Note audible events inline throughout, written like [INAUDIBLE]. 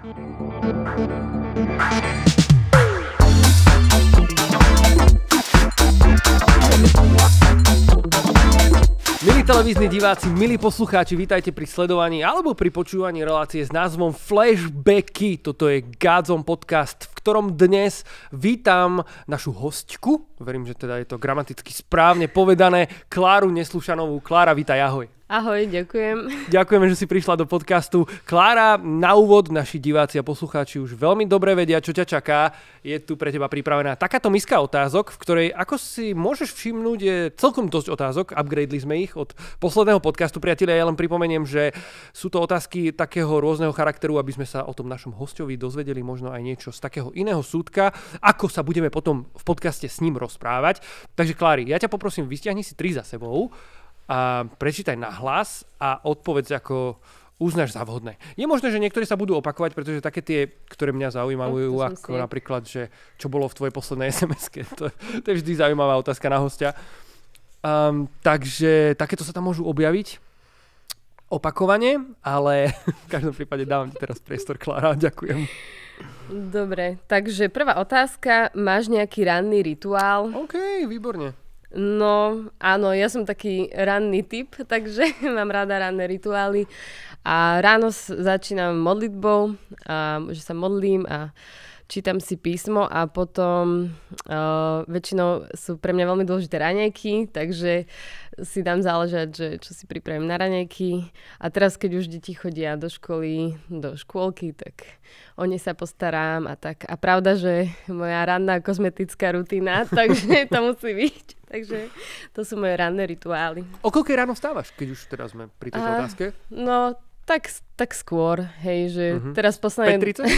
Milí televízni diváci, milí poslucháči, vítajte pri sledovaní alebo pri počúvaní relácie s názvom Flashbacky. Toto je Godzone podcast, v ktorom dnes vítam našu hostku, verím, že teda je to gramaticky správne povedané, Kláru Neslušanovú. Klára, vítaj, ahoj. Ahoj, ďakujem. Ďakujeme, že si prišla do podcastu. Klára, na úvod naši diváci a poslucháči už veľmi dobre vedia, čo ťa čaká. Je tu pre teba pripravená takáto miska otázok, v ktorej, ako si môžeš všimnúť, je celkom dosť otázok. Upgradeli sme ich od posledného podcastu. Priatelia, ja len pripomeniem, že sú to otázky takého rôzneho charakteru, aby sme sa o tom našom hostovi dozvedeli možno aj niečo z takého iného súdka, ako sa budeme potom v podcaste s ním rozprávať. Takže Klári, ja ťa poprosím, vystiahni si tri za sebou a prečítaj na hlas a odpovedz ako uznáš za vhodné. Je možné, že niektoré sa budú opakovať, pretože také tie, ktoré mňa zaujímajú, no, ako si... napríklad, že čo bolo v tvojej poslednej sms [LAUGHS] to, to je vždy zaujímavá otázka na hostia. Um, takže takéto sa tam môžu objaviť opakovane, ale [LAUGHS] v každom prípade dávam ti teraz priestor, Klára, [LAUGHS] ďakujem. Dobre, takže prvá otázka, máš nejaký ranný rituál? OK, výborne. No áno, ja som taký ranný typ, [LAUGHS] takže [LAUGHS] mám rada ranné rituály. A ráno začínam modlitbou, a, že sa modlím a čítam si písmo a potom uh, väčšinou sú pre mňa veľmi dôležité raňajky, takže si dám záležať, že čo si pripravím na raňajky. A teraz, keď už deti chodia do školy, do škôlky, tak o ne sa postarám a tak. A pravda, že moja ranná kozmetická rutina, [LAUGHS] takže to musí byť Takže to sú moje ranné rituály. O koľkej ráno vstávaš, keď už teraz sme pri tejto otázke? No, tak, tak skôr, hej, že uh-huh. teraz posledne... 5.30?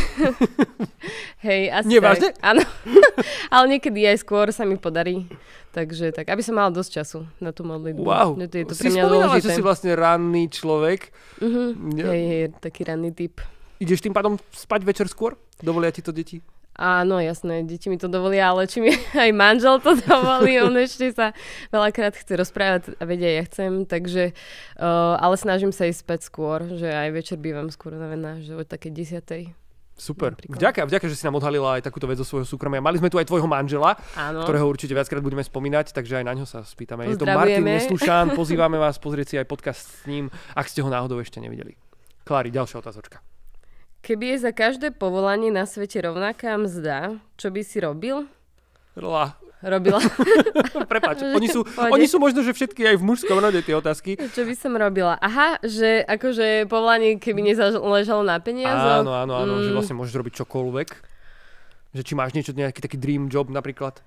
[LAUGHS] hej, asi Nevážne? tak. Áno, [LAUGHS] ale niekedy aj skôr sa mi podarí. Takže tak, aby som mal dosť času na tú modlitbu. Wow, že to je to si spomínala, dôležité. že si vlastne ranný človek. Uh-huh. Ja. Hej, hej, taký ranný typ. Ideš tým pádom spať večer skôr? Dovolia ti to deti? Áno, jasné, deti mi to dovolia, ale či mi [LAUGHS] aj manžel to dovolí, [LAUGHS] on ešte sa veľakrát chce rozprávať a vedia, ja chcem, takže, uh, ale snažím sa ísť späť skôr, že aj večer bývam skôr, znamená, že od také desiatej. Super. Vďaka, vďaka, že si nám odhalila aj takúto vec zo svojho súkromia. Mali sme tu aj tvojho manžela, Áno. ktorého určite viackrát budeme spomínať, takže aj na ňo sa spýtame. Je to Martin Neslušan, [LAUGHS] pozývame vás pozrieť si aj podcast s ním, ak ste ho náhodou ešte nevideli. Klári, ďalšia otázočka. Keby je za každé povolanie na svete rovnaká mzda, čo by si robil? Rla. Robila. [LAUGHS] Prepač, [LAUGHS] oni sú, oni sú možno, že všetky aj v mužskom rode tie otázky. Čo by som robila? Aha, že akože povolanie, keby nezáležalo na peniaze. Áno, áno, áno, mm. že vlastne môžeš robiť čokoľvek. Že či máš niečo, nejaký taký dream job napríklad?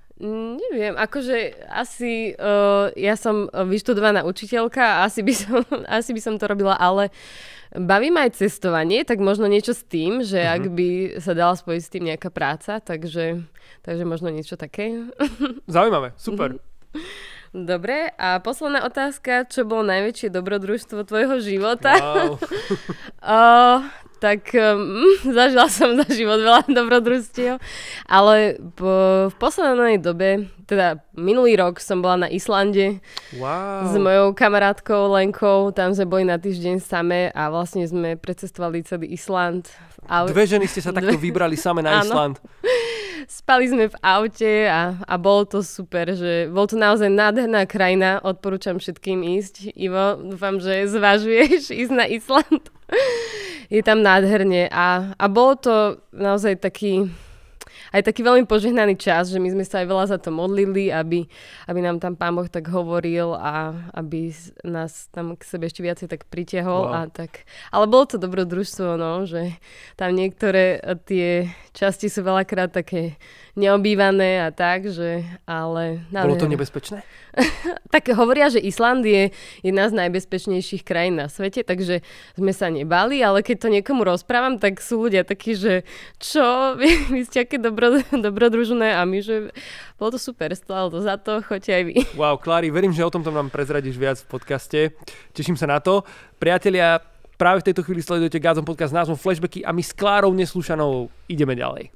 Neviem, akože asi uh, ja som eh, vyštudovaná učiteľka a asi by, [LAUGHS] som, asi by som to robila, ale baví ma aj cestovanie, tak možno niečo s tým, že uh-huh. ak mhm. by sa dala spojiť s tým nejaká práca, takže, takže možno niečo také. [LAUGHS] Zaujímavé, super. Uh-huh. Dobre, a posledná otázka, čo bolo najväčšie dobrodružstvo tvojho života? Wow. uh, [LAUGHS] tak um, [LAUGHS] zažila som za život veľa dobrodružstiev, ale po, v poslednej dobe, teda minulý rok som bola na Islande wow. s mojou kamarátkou Lenkou, tam sme boli na týždeň same a vlastne sme precestovali celý Island. Dve ženy ste sa takto [LAUGHS] vybrali same na Island. [LAUGHS] Spali sme v aute a, a bolo to super, že bol to naozaj nádherná krajina, odporúčam všetkým ísť. Ivo, dúfam, že zvažuješ ísť na Island. [LAUGHS] Je tam nádherne a, a bolo to naozaj taký aj taký veľmi požehnaný čas, že my sme sa aj veľa za to modlili, aby, aby nám tam Pán Boh tak hovoril a aby nás tam k sebe ešte viacej tak pritiahol. Wow. A tak. Ale bolo to dobrodružstvo, no, že tam niektoré eh, tie časti sú veľakrát také neobývané a tak, že ale... Bolo to nebezpečné? [LAUGHS] tak hovoria, že Island je jedna z najbezpečnejších krajín na svete, takže sme sa nebali, ale keď to niekomu rozprávam, tak sú ľudia takí, že čo, [LAUGHS] vy, vy ste aké dobro, dobrodružné a my, že bolo to super, stalo to za to, choďte aj vy. [LAUGHS] Wow, Klári, verím, že o tomto nám prezradíš viac v podcaste. Teším sa na to. Priatelia, práve v tejto chvíli sledujete Gazom podcast s názvom Flashbacky a my s Klárou Neslúšanou ideme ďalej.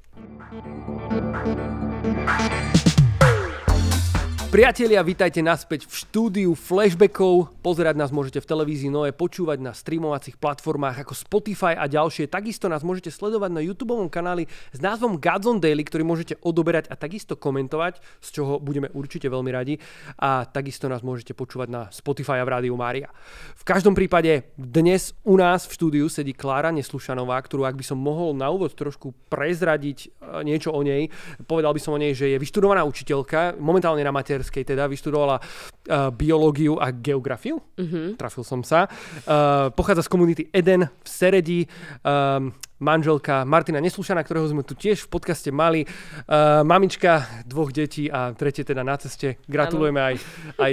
Priatelia, vítajte naspäť v štúdiu flashbackov. Pozerať nás môžete v televízii Noé, počúvať na streamovacích platformách ako Spotify a ďalšie. Takisto nás môžete sledovať na YouTube kanáli s názvom Godzone Daily, ktorý môžete odoberať a takisto komentovať, z čoho budeme určite veľmi radi. A takisto nás môžete počúvať na Spotify a v rádiu Mária. V každom prípade dnes u nás v štúdiu sedí Klára Neslušanová, ktorú ak by som mohol na úvod trošku prezradiť e, niečo o nej, povedal by som o nej, že je vyštudovaná učiteľka, momentálne na mater Materskej teda vyštudovala uh, biológiu a geografiu. Uh-huh. Trafil som sa. Uh, pochádza z komunity Eden v Seredi. Um, manželka Martina Neslušana, ktorého sme tu tiež v podcaste mali. Uh, mamička dvoch detí a tretie teda na ceste. Gratulujeme aj, aj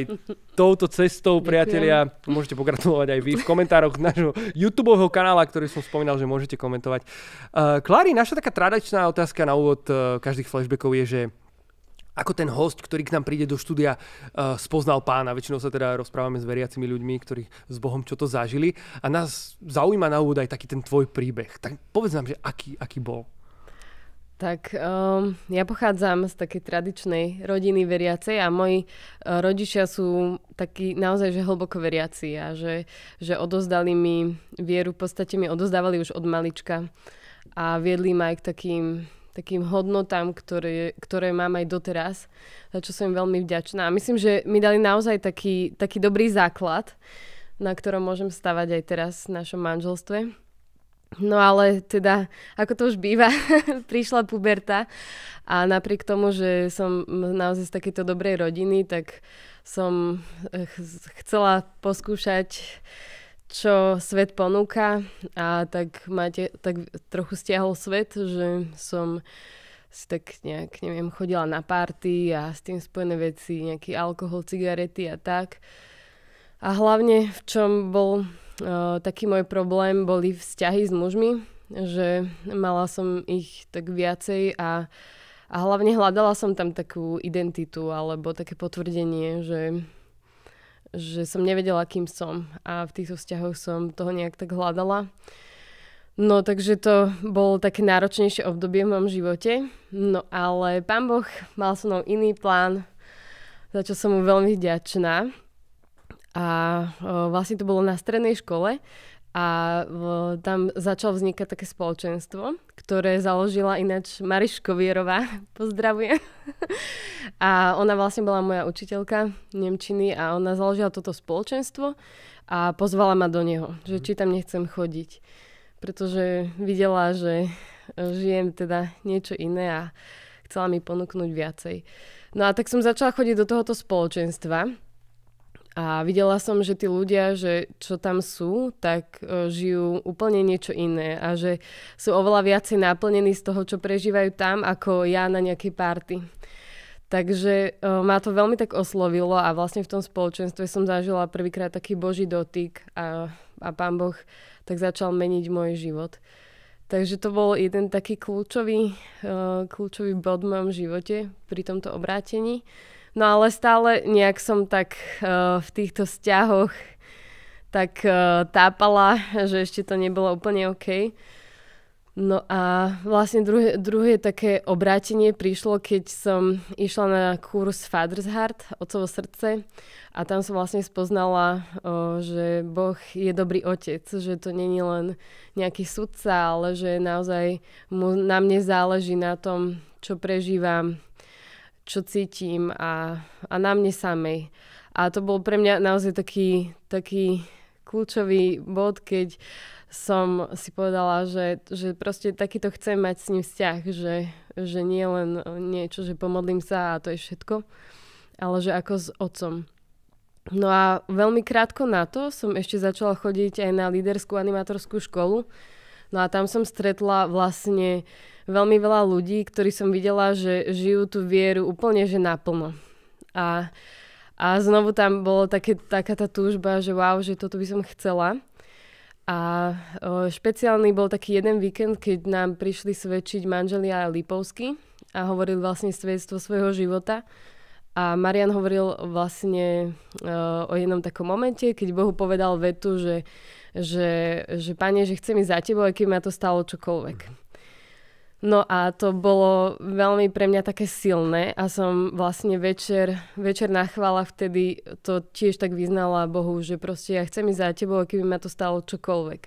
touto cestou, Ďakujem. priatelia. Môžete pogratulovať aj vy v komentároch nášho YouTube kanála, ktorý som spomínal, že môžete komentovať. Uh, Klári, naša taká tradičná otázka na úvod uh, každých flashbackov je, že ako ten host, ktorý k nám príde do štúdia, uh, spoznal pána. Väčšinou sa teda rozprávame s veriacimi ľuďmi, ktorí s Bohom čo to zažili. A nás zaujíma na úvod aj taký ten tvoj príbeh. Tak povedz nám, že aký, aký bol. Tak um, ja pochádzam z takej tradičnej rodiny veriacej a moji uh, rodičia sú takí naozaj, že hlboko veriaci a že, že odozdali mi vieru, v podstate mi odozdávali už od malička a viedli ma aj k takým takým hodnotám, ktoré, ktoré mám aj doteraz, za čo som im veľmi vďačná. A myslím, že mi dali naozaj taký, taký dobrý základ, na ktorom môžem stavať aj teraz v našom manželstve. No ale teda, ako to už býva, [LAUGHS] prišla puberta a napriek tomu, že som naozaj z takéto dobrej rodiny, tak som eh, chcela poskúšať čo svet ponúka a tak máte, tak trochu stiahol svet, že som si tak nejak, neviem, chodila na party a s tým spojené veci, nejaký alkohol, cigarety a tak. A hlavne v čom bol uh, taký môj problém, boli vzťahy s mužmi, že mala som ich tak viacej a, a hlavne hľadala som tam takú identitu alebo také potvrdenie, že že som nevedela, kým som a v týchto vzťahoch som toho nejak tak hľadala. No takže to bolo také náročnejšie obdobie v mojom živote. No ale pán Boh mal so mnou iný plán, za čo som mu veľmi vďačná. A o, vlastne to bolo na strednej škole, a tam začalo vznikať také spoločenstvo, ktoré založila ináč Mariško Vierová. [LAUGHS] Pozdravujem. [LAUGHS] A ona vlastne bola moja učiteľka Nemčiny a ona založila toto spoločenstvo a pozvala ma do neho, že mhm. či tam nechcem chodiť. Pretože videla, že e, žijem teda niečo iné a chcela mi ponúknuť viacej. No a tak som začala chodiť do tohoto spoločenstva a videla som, že tí ľudia, že čo tam sú, tak e, žijú úplne niečo iné a že sú oveľa viacej naplnení z toho, čo prežívajú tam, ako ja na nejakej párty. Takže e, ma to veľmi tak oslovilo a vlastne v tom spoločenstve som zažila prvýkrát taký boží dotyk a, a pán Boh tak začal meniť môj život. Takže to bol jeden taký kľúčový, e, kľúčový bod v mojom živote pri tomto obrátení. No ale stále nejak som tak uh, v týchto vzťahoch tak uh, tápala, že ešte to nebolo úplne OK. No a vlastne druhé, druhé také obrátenie prišlo, keď som išla na kurz Father's Heart, Otcovo srdce a tam som vlastne spoznala, uh, že Boh je dobrý otec, že to není len nejaký sudca, ale že naozaj mu, na mne záleží na tom, čo prežívam čo cítim a, a na mne samej. A to bol pre mňa naozaj taký, taký kľúčový bod, keď som si povedala, že, že proste takýto chcem mať s ním vzťah, že, že nie len niečo, že pomodlím sa a to je všetko, ale že ako s otcom. No a veľmi krátko na to som ešte začala chodiť aj na líderskú animatorskú školu, No a tam som stretla vlastne veľmi veľa ľudí, ktorí som videla, že žijú tú vieru úplne že naplno. A, a znovu tam bola také, taká tá túžba, že wow, že toto by som chcela. A o, špeciálny bol taký jeden víkend, keď nám prišli svedčiť manželia Lipovsky a hovorili vlastne svedectvo svojho života. A Marian hovoril vlastne o jednom takom momente, keď Bohu povedal vetu, že že, že pane, že chcem ísť za tebou, aký ma to stalo čokoľvek. No a to bolo veľmi pre mňa také silné a som vlastne večer, večer na chvála vtedy to tiež tak vyznala Bohu, že proste ja chcem ísť za tebou, keby ma to stalo čokoľvek.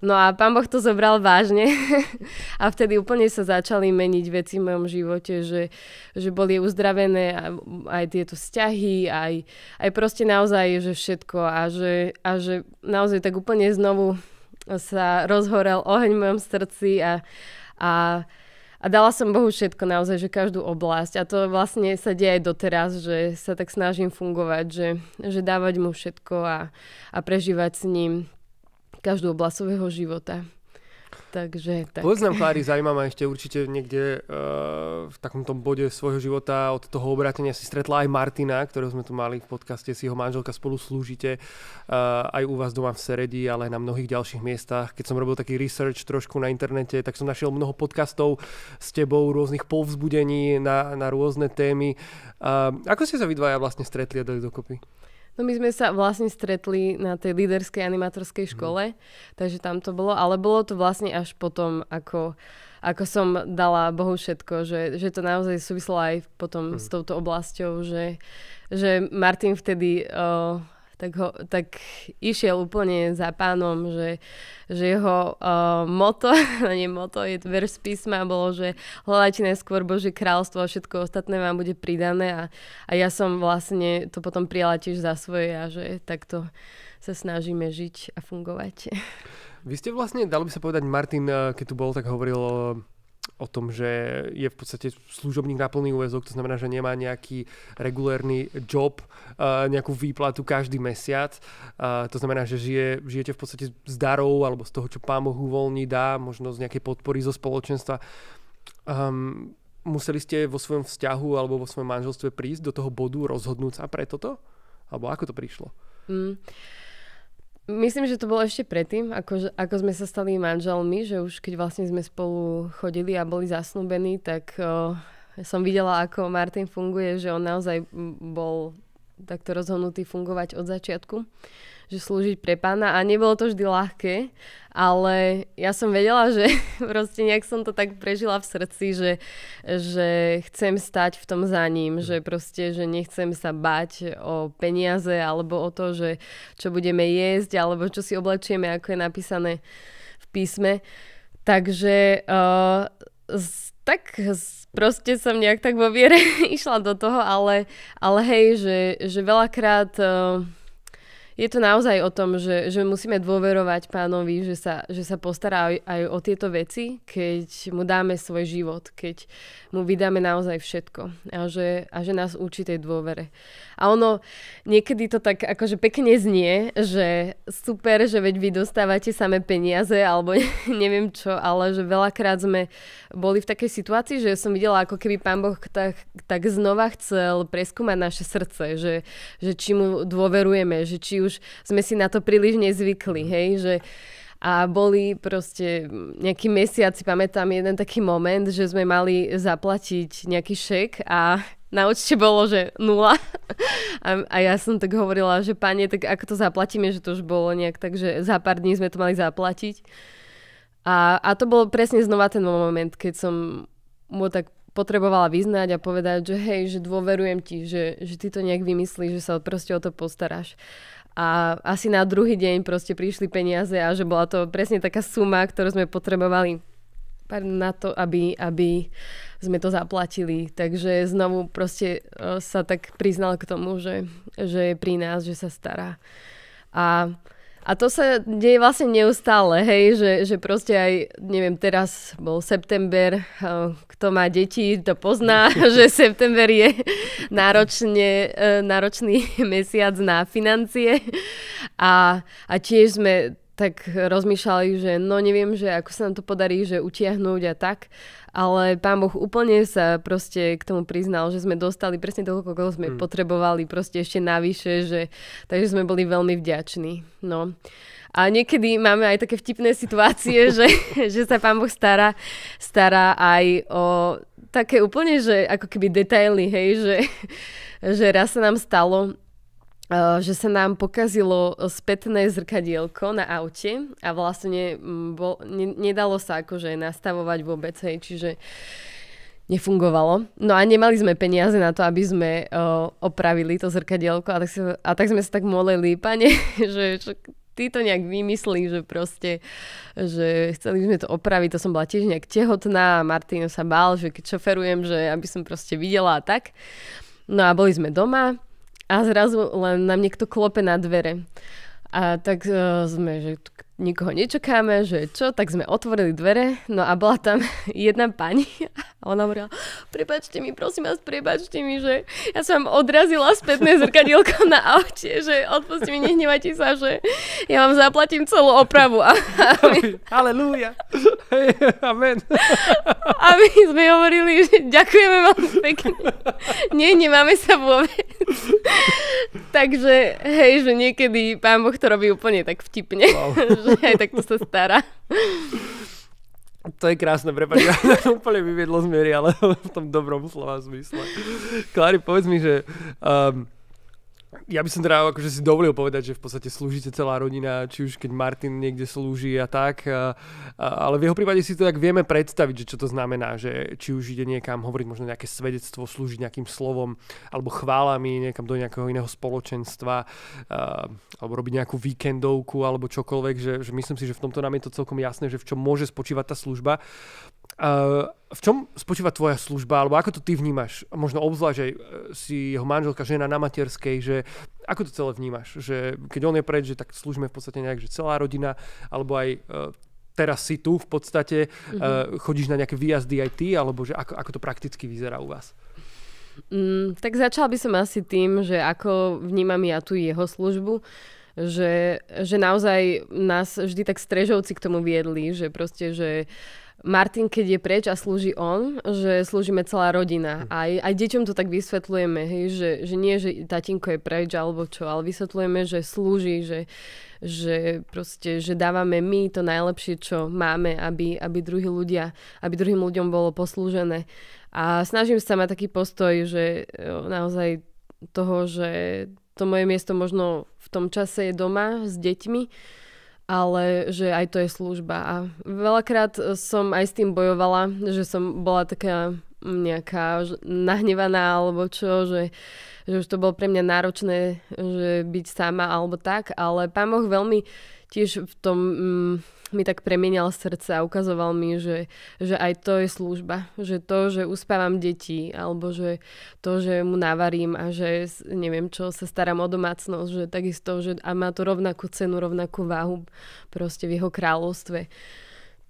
No a pán Boh to zobral vážne [LAUGHS] a vtedy úplne sa začali meniť veci v mojom živote, že, že boli uzdravené aj tieto vzťahy, aj, aj proste naozaj, že všetko a že, a že naozaj tak úplne znovu sa rozhorel oheň v mojom srdci a, a, a dala som Bohu všetko naozaj, že každú oblasť. A to vlastne sa deje aj doteraz, že sa tak snažím fungovať, že, že dávať mu všetko a, a prežívať s ním každú oblasť svojho života. Takže tak. Povedz nám, Klári, zaujímavá ešte určite niekde uh, v takomto bode svojho života od toho obratenia si stretla aj Martina, ktorého sme tu mali v podcaste, si ho manželka spolu slúžite uh, aj u vás doma v Seredi, ale aj na mnohých ďalších miestach. Keď som robil taký research trošku na internete, tak som našiel mnoho podcastov s tebou, rôznych povzbudení na, na rôzne témy. Uh, ako ste sa vy dvaja vlastne stretli a dali dokopy? No my sme sa vlastne stretli na tej líderskej animatorskej mhm. škole, mm. takže tam to bolo, ale bolo to vlastne až potom, ako, ako som dala Bohu všetko, že, že to naozaj súvislo aj potom mm. s touto oblasťou, že, že Martin vtedy... Uh, tak, ho, tak išiel úplne za pánom, že, že jeho uh, moto, [LAUGHS] nie moto, je vers písma, bolo, že hľadajte najskôr Božie kráľstvo a všetko ostatné vám bude pridané a, a ja som vlastne to potom prijala tiež za svoje a že takto sa snažíme žiť a fungovať. [LAUGHS] Vy ste vlastne, dalo by sa povedať, Martin, eh, keď tu bol, tak hovoril o o tom, že je v podstate služobník na plný úvezok, to znamená, že nemá nejaký regulérny job, nejakú výplatu každý mesiac. To znamená, že žije, žijete v podstate z darov alebo z toho, čo pán Boh uvoľní, dá, možno z nejakej podpory zo spoločenstva. Um, museli ste vo svojom vzťahu alebo vo svojom manželstve prísť do toho bodu rozhodnúť sa pre toto? Alebo ako to prišlo? Mm. Myslím, že to bolo ešte predtým, ako, ako sme sa stali manželmi, že už keď vlastne sme spolu chodili a boli zasnúbení, tak uh, som videla, ako Martin funguje, že on naozaj bol takto rozhodnutý fungovať od začiatku že slúžiť pre pána a nebolo to vždy ľahké, ale ja som vedela, že [LAUGHS] proste nejak som to tak prežila v srdci, že, že chcem stať v tom za ním, že proste, že nechcem sa bať o peniaze alebo o to, že čo budeme jesť alebo čo si oblečieme, ako je napísané v písme. Takže uh, tak proste som nejak tak vo viere [LAUGHS] išla do toho, ale, ale hej, že, že veľakrát... Uh, je to naozaj o tom, že, že musíme dôverovať pánovi, že sa, že sa postará aj, aj o tieto veci, keď mu dáme svoj život, keď mu vydáme naozaj všetko a že, a že nás učí tej dôvere. A ono niekedy to tak akože pekne znie, že super, že veď vy dostávate samé peniaze alebo [LAUGHS] neviem čo, ale že veľakrát sme boli v takej situácii, že som videla ako keby pán Boh tak, tak znova chcel preskúmať naše srdce, že, že či mu dôverujeme, že či už už sme si na to príliš nezvykli, hej, že a boli proste nejaký mesiac, si pamätám jeden taký moment, že sme mali zaplatiť nejaký šek a na účte bolo, že nula. A, a ja som tak hovorila, že pane, tak ako to zaplatíme, že to už bolo nejak, takže za pár dní sme to mali zaplatiť. A, a to bol presne znova ten moment, keď som mu tak potrebovala vyznať a povedať, že hej, že dôverujem ti, že, že ty to nejak vymyslíš, že sa proste o to postaráš. A asi na druhý deň proste prišli peniaze a že bola to presne taká suma, ktorú sme potrebovali na to, aby, aby sme to zaplatili. Takže znovu proste e, sa tak priznal k tomu, že, že je pri nás, že sa stará. A a to sa deje vlastne neustále, hej, že, že proste aj, neviem, teraz bol september, eh, kto má deti, to pozná, [LAUGHS] že september je náročne, eh, náročný [LAUGHS] mesiac na financie. A, a tiež sme tak rozmýšľali, že no neviem, že ako sa nám to podarí, že utiahnuť a tak, ale pán Boh úplne sa proste k tomu priznal, že sme dostali presne toľko, koľko sme mm. potrebovali, proste ešte navyše, že, takže sme boli veľmi vďační. No. A niekedy máme aj také vtipné situácie, [LAUGHS] že, že sa pán Boh stará, stará aj o také úplne, že ako keby detaily, hej, že, že raz sa nám stalo, že sa nám pokazilo e, spätné zrkadielko na aute a vlastne mm, bol, ne, nedalo sa akože nastavovať vôbec, hej, čiže nefungovalo. No a nemali sme peniaze na to, aby sme uh, opravili to zrkadielko a tak, sa, a tak sme sa tak molili, pane, [LAUGHS] že čo, ty to nejak vymyslí, že proste, že chceli sme to opraviť, to som bola tiež nejak tehotná a Martino sa bál, že keď šoferujem, že aby som proste videla a tak. No a boli sme doma, a zrazu len nám niekto klope na dvere. A tak uh, sme, že nikoho nečakáme, že čo, tak sme otvorili dvere, no a bola tam [LAUGHS] jedna pani a ona hovorila, prepačte mi, prosím vás, prepačte mi, že ja som vám odrazila spätné zrkadielko na aute, že odpustite mi, nehnevajte sa, že ja vám zaplatím celú opravu. A my... [LAUGHS] Aleluja. [LAUGHS] Amen. A my sme hovorili, že ďakujeme vám pekne. Nie, nemáme sa vôbec. Takže, hej, že niekedy pán Boh to robí úplne tak vtipne. Wow. [LAUGHS] Aj tak to sa stará. To je krásne, prepáč, ja úplne vyviedlo z miery, ale [LAUGHS] v tom dobrom slova zmysle. Klári, povedz mi, že um, ja by som teda akože si dovolil povedať, že v podstate slúžite celá rodina, či už keď Martin niekde slúži a tak, a, a, ale v jeho prípade si to tak vieme predstaviť, že čo to znamená, že či už ide niekam hovoriť možno nejaké svedectvo, slúžiť nejakým slovom alebo chválami niekam do nejakého iného spoločenstva a, alebo robiť nejakú víkendovku alebo čokoľvek, že, že myslím si, že v tomto nám je to celkom jasné, že v čom môže spočívať tá služba v čom spočíva tvoja služba, alebo ako to ty vnímaš? Možno obzvlášť, že e, si jeho manželka, žena na materskej, že ako to celé vnímaš? Že keď on je preč, že tak služme v podstate nejak, že celá rodina, alebo aj e, teraz si tu v podstate, mm-hmm. chodíš na nejaké výjazdy aj ty, alebo že ako, ako to prakticky vyzerá u vás? Mm, tak začal by som asi tým, že ako vnímam ja tu jeho službu že, že naozaj nás vždy tak strežovci k tomu viedli, že proste, že uh, Martin, keď je preč a slúži on, že slúžime celá rodina. Hm. Aj, aj deťom to tak vysvetľujeme, hej, že, že nie, že tatinko je preč alebo čo, ale vysvetľujeme, že slúži, že, že proste, že dávame my to najlepšie, čo máme, aby, aby, druhí ľudia, aby druhým ľuďom bolo poslúžené. A snažím sa mať taký postoj, že e, naozaj toho, že to moje miesto možno v tom čase je doma s deťmi, ale že aj to je služba. A veľakrát som aj s tým bojovala, že som bola taká nejaká nahnevaná alebo čo, že, že už to bolo pre mňa náročné, že byť sama alebo tak, ale Pán Boh veľmi tiež v tom... Mm, mi tak premienial srdce a ukazoval mi, že, že aj to je služba. Že to, že uspávam deti, alebo že to, že mu navarím a že neviem čo, sa starám o domácnosť, že takisto, že a má to rovnakú cenu, rovnakú váhu proste v jeho kráľovstve.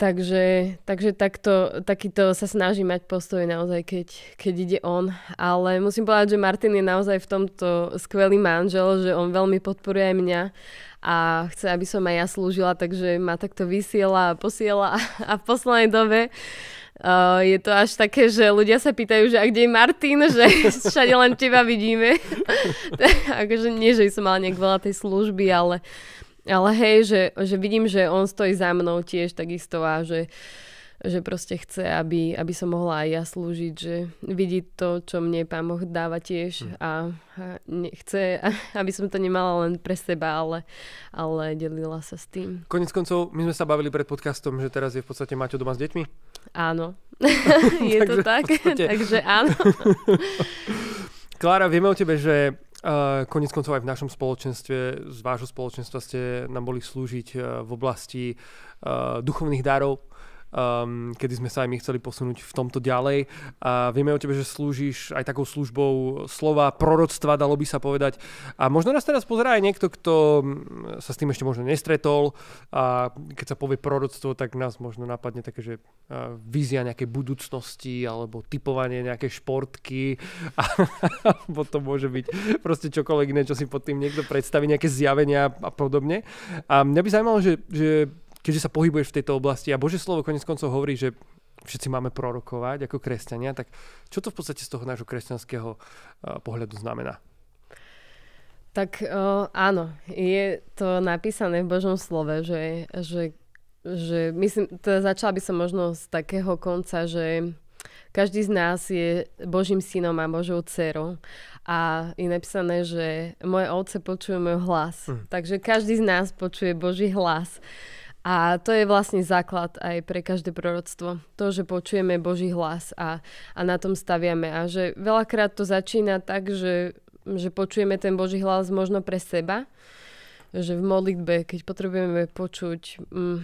Takže, takže takto, takýto sa snaží mať postoj naozaj, keď, keď ide on. Ale musím povedať, že Martin je naozaj v tomto skvelý manžel, že on veľmi podporuje aj mňa a chce, aby som aj ja slúžila, takže ma takto vysiela a posiela a v poslednej dobe Uh, je to až také, že ľudia sa pýtajú, že a kde je Martin, že [LAUGHS] všade len teba vidíme. [LAUGHS] akože nie, že som mala nejak veľa tej služby, ale ale hej, že, že vidím, že on stojí za mnou tiež takisto a že, že proste chce, aby, aby som mohla aj ja slúžiť, že vidí to, čo mne Pán Boh dáva tiež mm. a, a chce, [LAUGHS] aby som to nemala len pre seba, ale, ale delila sa s tým. Konec koncov, my sme sa bavili pred podcastom, že teraz je v podstate Maťo doma s deťmi? Áno, [LAUGHS] je to tak, podstate... takže áno. [LAUGHS] Klára, vieme o tebe, že Koniec Konec koncov aj v našom spoločenstve, z vášho spoločenstva ste nám boli slúžiť e, v oblasti e, duchovných darov um, kedy sme sa aj my chceli posunúť v tomto ďalej. A vieme o tebe, že slúžiš aj takou službou slova, proroctva, dalo by sa povedať. A možno nás teraz pozerá aj niekto, kto mm, sa s tým ešte možno nestretol. A keď sa povie proroctvo, tak nás možno napadne také, že vízia nejakej budúcnosti alebo typovanie nejaké športky. A, to môže byť proste čokoľvek iné, čo si pod tým niekto predstaví, nejaké zjavenia a podobne. A mňa by zaujímalo, že, že keďže sa pohybuješ v tejto oblasti a Bože slovo konec koncov hovorí, že všetci máme prorokovať ako kresťania, tak čo to v podstate z toho nášho kresťanského eh, pohľadu znamená? Tak uh, áno, je to napísané v Božom slove, že, že, že myslím, teda začala by som možno z takého konca, že každý z nás je Božím synom a Božou dcerou. A je napísané, že moje ovce počujú môj hlas. Mm. Takže každý z nás počuje Boží hlas. Uh, a to je vlastne základ aj pre každé proroctvo. To, že počujeme Boží hlas a, a na tom staviame. A že veľakrát to začína tak, že, že počujeme ten Boží hlas možno pre seba. Že v modlitbe, keď potrebujeme počuť... Mm,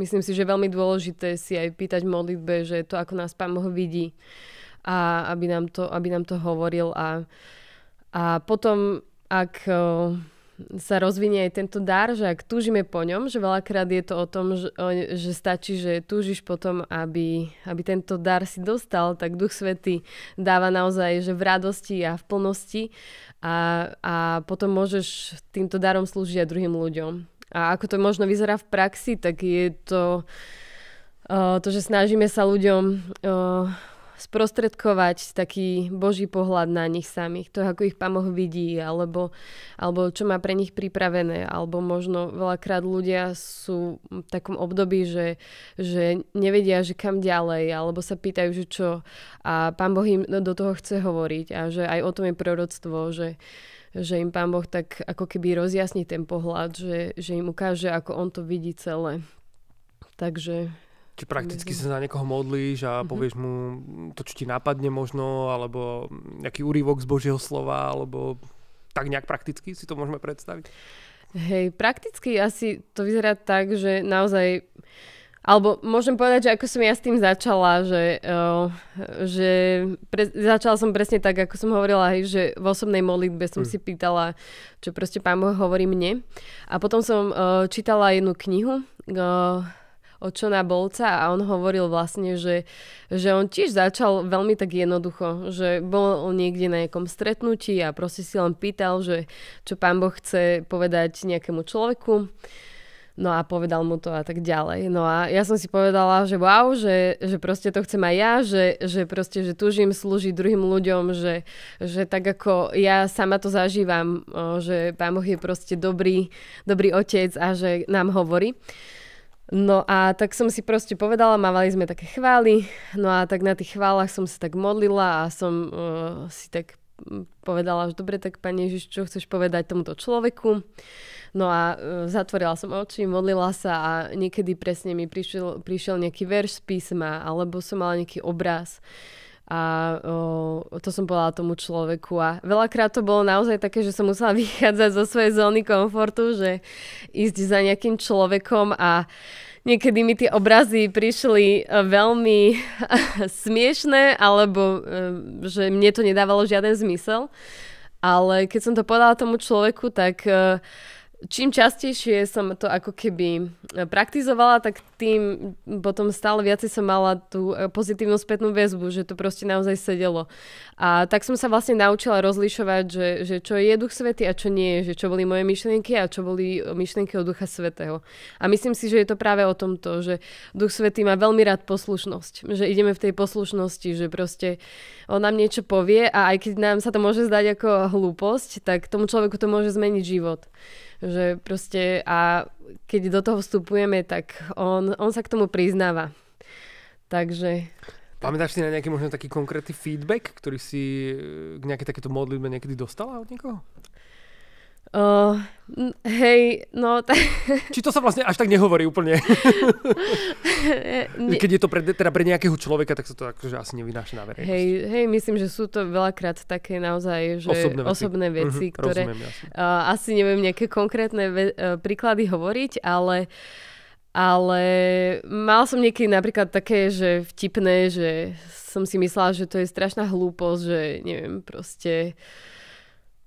myslím si, že je veľmi dôležité si aj pýtať v modlitbe, že to, ako nás Pán Boh vidí. A aby nám to, aby nám to hovoril. A, a potom, ak sa rozvinie aj tento dar, že ak túžime po ňom, že veľakrát je to o tom, že, že stačí, že túžiš tom, aby, aby tento dar si dostal, tak Duch Svety dáva naozaj, že v radosti a v plnosti a, a potom môžeš týmto darom slúžiť aj druhým ľuďom. A ako to možno vyzerá v praxi, tak je to to, že snažíme sa ľuďom sprostredkovať taký boží pohľad na nich samých, to ako ich pamoh vidí, alebo, alebo čo má pre nich pripravené, alebo možno veľakrát ľudia sú v takom období, že, že nevedia, že kam ďalej, alebo sa pýtajú, že čo a pán Boh im do toho chce hovoriť a že aj o tom je proroctvo, že, že im pán Boh tak ako keby rozjasní ten pohľad, že, že im ukáže, ako on to vidí celé. Takže či prakticky mhm. sa za niekoho modlíš a mm-hmm. povieš mu to, čo ti napadne možno, alebo nejaký úryvok z Božieho slova, alebo tak nejak prakticky si to môžeme predstaviť? Hej, prakticky asi to vyzerá tak, že naozaj... Alebo môžem povedať, že ako som ja s tým začala, že, uh, že pre, začala som presne tak, ako som hovorila, hej, že v osobnej modlitbe som mm. si pýtala, čo proste pán Boh hovorí mne. A potom som uh, čítala jednu knihu, uh, od Čona Bolca a on hovoril vlastne, že, že on tiež začal veľmi tak jednoducho, že bol niekde na nejakom stretnutí a proste si len pýtal, že čo pán Boh chce povedať nejakému človeku. No a povedal mu to a tak ďalej. No a ja som si povedala, že wow, že, že proste to chcem aj ja, že, že proste, že tužím slúžiť druhým ľuďom, že, že tak ako ja sama to zažívam, že Pán Boh je proste dobrý, dobrý otec a že nám hovorí. No a tak som si proste povedala, mávali sme také chvály, no a tak na tých chválach som sa tak modlila a som uh, si tak mm, povedala, že dobre, tak pani, Ježiš, čo chceš povedať tomuto človeku? No a uh, zatvorila som oči, modlila sa a niekedy presne mi prišiel, prišiel nejaký verš z písma, alebo som mala nejaký obraz. A o, to som povedala tomu človeku. A veľakrát to bolo naozaj také, že som musela [LAUGHS] vychádzať zo svojej zóny komfortu, že ísť za nejakým človekom a niekedy mi tie obrazy prišli e, veľmi [LAUGHS] smiešné, alebo e, že mne to nedávalo žiaden zmysel. Ale keď som to povedala tomu človeku, tak e, čím častejšie som to ako keby e, praktizovala, tak tým potom stále viacej som mala tú e, pozitívnu spätnú väzbu, že to proste naozaj sedelo. A tak som sa vlastne naučila rozlišovať, že, že čo je Duch Svety a čo nie že čo boli moje myšlienky a čo boli e, myšlienky od Ducha Svetého. A myslím si, že je to práve o tomto, že Duch Svetý má veľmi rád poslušnosť, že ideme v tej poslušnosti, že proste on nám niečo povie a aj keď nám sa to môže zdať ako hlúposť, tak tomu človeku to môže zmeniť život. Že proste a keď do toho vstupujeme, tak on, on sa k tomu priznáva. Takže... Pamätáš si na nejaký možno taký konkrétny feedback, ktorý si k nejaké takéto modlitbe niekedy dostala od niekoho? Uh, hej, no... T- [LAUGHS] Či to sa vlastne až tak nehovorí úplne? [LAUGHS] ne- Keď je to pre, teda pre nejakého človeka, tak sa to akože asi nevynáša na verejnosť. Hej, hej, myslím, že sú to veľakrát také naozaj že osobné veci, osobné mhm, veci uh-huh, ktoré... Rozumiem, uh, eh, asi neviem nejaké konkrétne ve- uh, príklady hovoriť, ale ale mal som niekedy napríklad také, že vtipné, že som si myslela, že to je strašná hlúposť, že neviem, proste uh,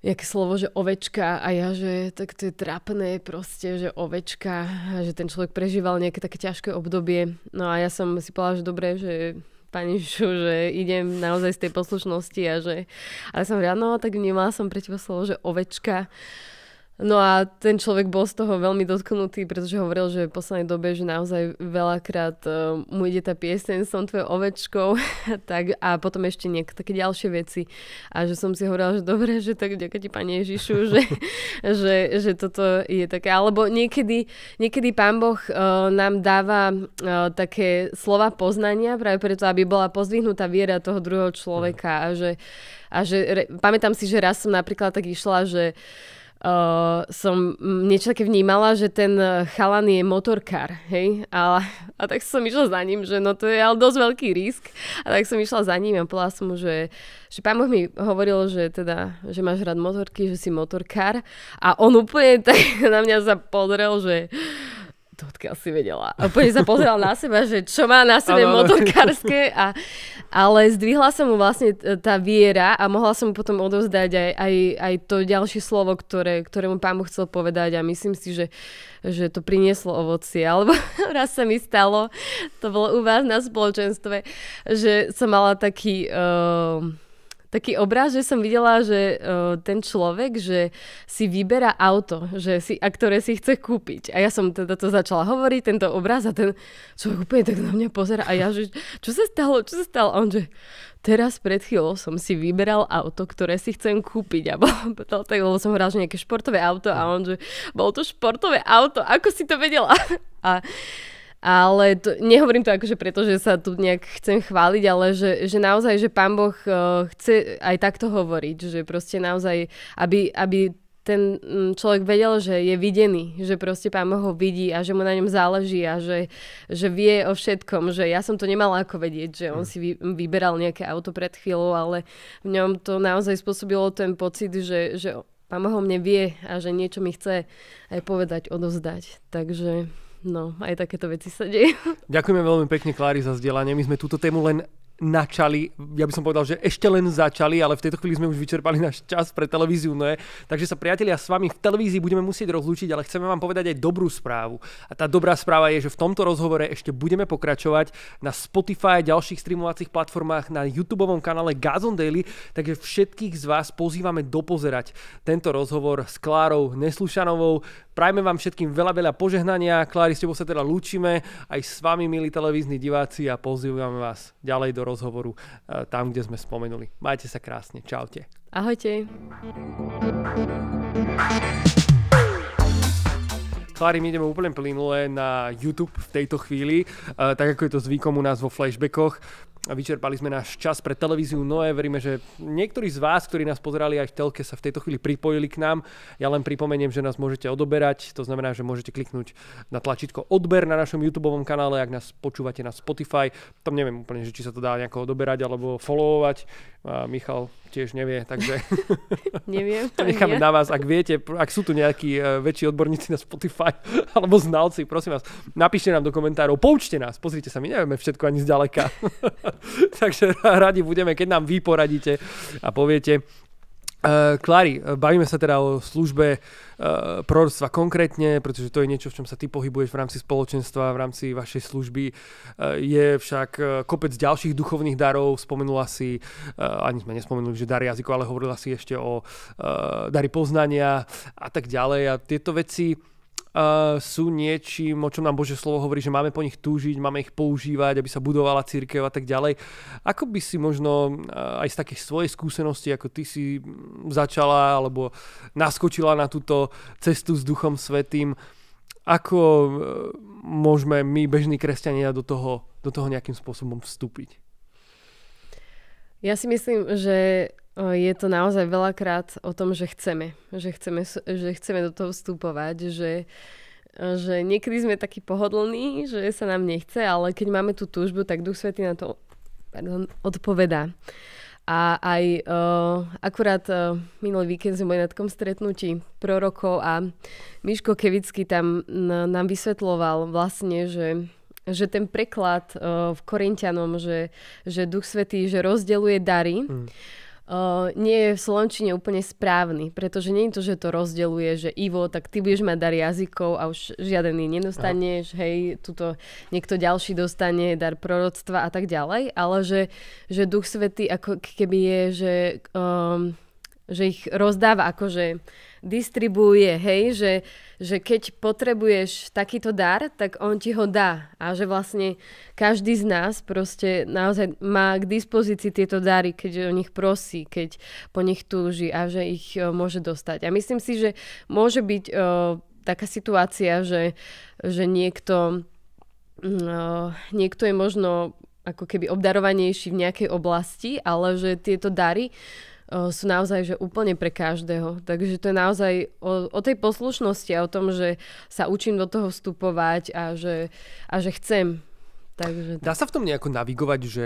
jaké slovo, že ovečka a ja, že tak to je trapné proste, že ovečka, a že ten človek prežíval nejaké také ťažké obdobie. No a ja som si povedala, že dobre, že pani Šu, že idem naozaj z tej poslušnosti a že... Ale som riadno, tak vnímala som pre teba slovo, že ovečka No a ten človek bol z toho veľmi dotknutý, pretože hovoril, že v poslednej dobe, že naozaj veľakrát uh, mu ide tá pieseň Som tvojou ovečkou [LAUGHS] tak, a potom ešte nejaké také ďalšie veci. A že som si hovorila, že dobre, že tak ďaká ti Pane Ježišu, [LAUGHS] že, že, že toto je také. Alebo niekedy, niekedy Pán Boh uh, nám dáva uh, také slova poznania práve preto, aby bola pozvihnutá viera toho druhého človeka. A že, a že re, pamätám si, že raz som napríklad tak išla, že uh, uh, som niečo také vnímala, že ten eh, chalan je motorkár, hej? A, a tak som išla za ním, že no to je ale dosť veľký risk. A tak som išla za ním a povedala som mu, že, že pán Boh mi hovoril, že teda, že máš rád motorky, že si motorkár. A on úplne [LAUGHS] tak na mňa sa podrel, že to odkiaľ si vedela. A úplne sa pozeral na seba, že čo má na sebe ano, motorkárske. A, ale zdvihla sa mu vlastne tá viera a mohla som mu potom odovzdať aj, aj, aj to ďalšie slovo, ktoré, ktoré mu pán Boh chcel povedať a myslím si, že, že to prinieslo ovocie. [LAUGHS] Alebo raz sa mi stalo, to bolo u vás na spoločenstve, že som mala taký... Uh, taký obraz, že som videla, že uh, ten človek, že si vyberá auto, že si, a ktoré si chce kúpiť. A ja som teda to začala hovoriť, tento obraz a ten človek úplne tak na mňa pozera a ja, že čo sa stalo, čo sa stalo? A on, že teraz pred chvíľou som si vyberal auto, ktoré si chcem kúpiť. A bol, [LAUGHS] bol tak, lebo som hovorila, že nejaké športové auto a on, že bol to športové auto, ako si to vedela? [LAUGHS] A ale to, nehovorím to akože preto, že sa tu nejak chcem chváliť, ale že, že naozaj, že pán Boh uh, chce aj takto hovoriť, že proste naozaj, aby, aby ten mm, človek vedel, že je videný, že proste pán Boh ho vidí a že mu na ňom záleží a že, že vie o všetkom, že ja som to nemala ako vedieť, že on hm. si vy, vyberal nejaké auto pred chvíľou, ale v ňom to naozaj spôsobilo ten pocit, že, že pán Boh ho mne vie a že niečo mi chce aj povedať, odovzdať. Takže No, aj takéto veci sa dejú. Ďakujeme veľmi pekne, Klári, za vzdelanie. My sme túto tému len načali, ja by som povedal, že ešte len začali, ale v tejto chvíli sme už vyčerpali náš čas pre televíziu Noé. Takže sa priatelia s vami v televízii budeme musieť rozlúčiť, ale chceme vám povedať aj dobrú správu. A tá dobrá správa je, že v tomto rozhovore ešte budeme pokračovať na Spotify, ďalších streamovacích platformách, na YouTube kanále Gazon Daily, takže všetkých z vás pozývame dopozerať tento rozhovor s Klárou Neslušanovou. Prajme vám všetkým veľa, veľa požehnania. Klári, s tebou sa teda lúčime aj s vami, milí televízni diváci a pozývame vás ďalej do rozhovoru e, tam, kde sme spomenuli. Majte sa krásne. Čaute. Ahojte. Klary, my ideme úplne plynule na YouTube v tejto chvíli, e, tak ako je to zvykom u nás vo flashbackoch. A Vyčerpali sme náš čas pre televíziu Noé. Veríme, že niektorí z vás, ktorí nás pozerali aj v telke, sa v tejto chvíli pripojili k nám. Ja len pripomeniem, že nás môžete odoberať. To znamená, že môžete kliknúť na tlačítko odber na našom YouTube kanále, ak nás počúvate na Spotify. Tam neviem úplne, že či sa to dá nejako odoberať alebo followovať. A Michal tiež nevie, takže... [LAUGHS] neviem. [LAUGHS] to necháme ja. na vás, ak viete, ak sú tu nejakí e, väčší odborníci na Spotify [LAUGHS] alebo znalci, prosím vás, napíšte nám do komentárov, poučte nás, pozrite sa, my nevieme všetko ani zďaleka. [LAUGHS] Takže radi budeme, keď nám vy poradíte a poviete. E, Klari, bavíme sa teda o službe e, prorodstva konkrétne, pretože to je niečo, v čom sa ty pohybuješ v rámci spoločenstva, v rámci vašej služby. E, je však kopec ďalších duchovných darov, spomenula si, ani sme nespomenuli, že dar jazykov, ale hovorila si ešte o dary poznania a tak ďalej. A tieto veci uh, sú niečím, o čom nám Bože slovo hovorí, že máme po nich túžiť, máme ich používať, aby sa budovala církev a tak ďalej. Ako by si možno uh, aj z takých svojej skúsenosti, ako ty si mm, začala alebo naskočila na túto cestu s Duchom Svetým, ako uh, môžeme my, bežní kresťania, do toho, do toho nejakým spôsobom vstúpiť? Ja si myslím, že je to naozaj veľakrát o tom, že chceme, že chceme, že chceme do toho vstupovať, že, e, že niekedy sme takí pohodlní, že sa nám nechce, ale keď máme tú túžbu, tak Duch Svetý na to pardon, odpovedá. A aj uh, akurát uh, minulý víkend sme boli na takom stretnutí prorokov a Miško Kevický tam n- nám vysvetloval vlastne, že že ten preklad uh, v Korintianom, že, že Duch Svetý že rozdeluje dary, mm Uh, nie je v Slovenčine úplne správny, pretože nie je to, že to rozdeluje, že Ivo, tak ty budeš mať dar jazykov a už žiaden iný nedostaneš, no. hej, tuto niekto ďalší dostane dar proroctva a tak ďalej, ale že, že Duch Svetý ako keby je, že, um, že ich rozdáva akože distribuuje, hej, že, že keď potrebuješ takýto dar, tak on ti ho dá a že vlastne každý z nás proste naozaj má k dispozícii tieto dary, keď o nich prosí, keď po nich túži a že ich o, e, môže dostať. A myslím si, že môže byť o, e, taká situácia, že, že niekto, o, mm, e, niekto je možno ako keby obdarovanejší v nejakej oblasti, ale že tieto dary uh, sú naozaj že úplne pre každého. Takže to je naozaj o, o tej poslušnosti a o tom, že sa učím do toho vstupovať a že, a že chcem. Takže... Dá sa v tom nejako navigovať, že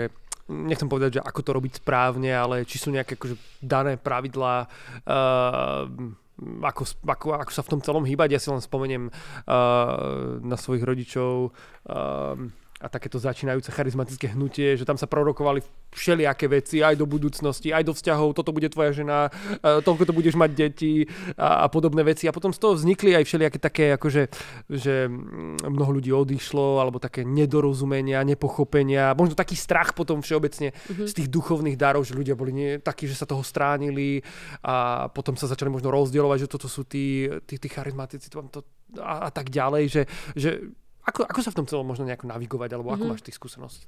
nechcem povedať, že ako to robiť správne, ale či sú nejaké akože dané pravidlá, uh, ako, ako, ako sa v tom celom hýbať. Ja si len spomeniem uh, na svojich rodičov. Uh, a takéto začínajúce charizmatické hnutie, že tam sa prorokovali všelijaké veci aj do budúcnosti, aj do vzťahov, toto bude tvoja žena, e, toľko to budeš mať deti a, a podobné veci. A potom z toho vznikli aj všelijaké také, akože, že mm, mnoho ľudí odišlo, alebo také nedorozumenia, nepochopenia, možno taký strach potom všeobecne mm-hmm. z tých duchovných darov, že ľudia boli nie, takí, že sa toho stránili a potom sa začali možno rozdielovať, že toto sú tí, tí, tí charizmatici to, a, a tak ďalej, že, že ako, ako sa v tom celom možno nejako navigovať, alebo mm-hmm. ako mhm. máš tých skúseností?